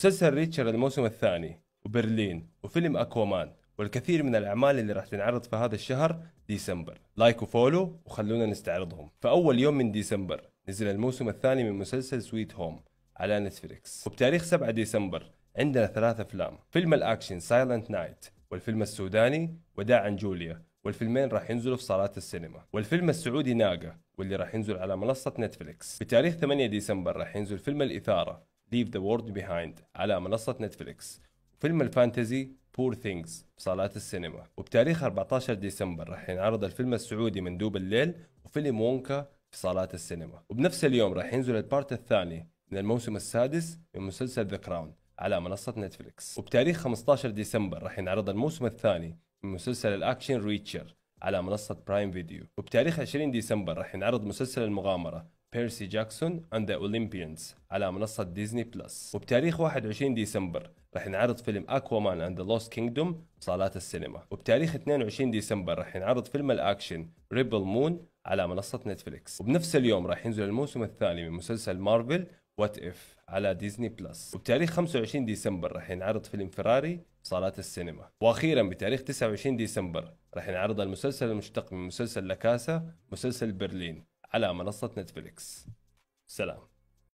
مسلسل ريتشر الموسم الثاني وبرلين وفيلم أكوامان والكثير من الأعمال اللي راح تنعرض في هذا الشهر ديسمبر لايك وفولو وخلونا نستعرضهم فأول يوم من ديسمبر نزل الموسم الثاني من مسلسل سويت هوم على نتفليكس وبتاريخ 7 ديسمبر عندنا ثلاث أفلام فيلم الأكشن سايلنت نايت والفيلم السوداني وداعا جوليا والفيلمين راح ينزلوا في صالات السينما والفيلم السعودي ناقة واللي راح ينزل على منصة نتفليكس بتاريخ 8 ديسمبر راح ينزل فيلم الإثارة Leave the World Behind على منصة نتفليكس فيلم الفانتزي بور ثينجز في صالات السينما وبتاريخ 14 ديسمبر راح ينعرض الفيلم السعودي مندوب الليل وفيلم وونكا في صالات السينما وبنفس اليوم راح ينزل البارت الثاني من الموسم السادس من مسلسل ذا كراون على منصة نتفليكس وبتاريخ 15 ديسمبر راح ينعرض الموسم الثاني من مسلسل الأكشن ريتشر على منصة برايم فيديو وبتاريخ 20 ديسمبر راح ينعرض مسلسل المغامرة بيرسي جاكسون اند ذا اولمبيانز على منصه ديزني بلس وبتاريخ 21 ديسمبر راح ينعرض فيلم اكوامان اند ذا لوست كينجدوم بصالات السينما وبتاريخ 22 ديسمبر راح ينعرض فيلم الاكشن ريبل مون على منصه نتفليكس وبنفس اليوم راح ينزل الموسم الثاني من مسلسل مارفل وات اف على ديزني بلس وبتاريخ 25 ديسمبر راح ينعرض فيلم فراري صالات السينما واخيرا بتاريخ 29 ديسمبر راح ينعرض المسلسل المشتق من مسلسل لاكاسا مسلسل برلين على منصة نتفليكس سلام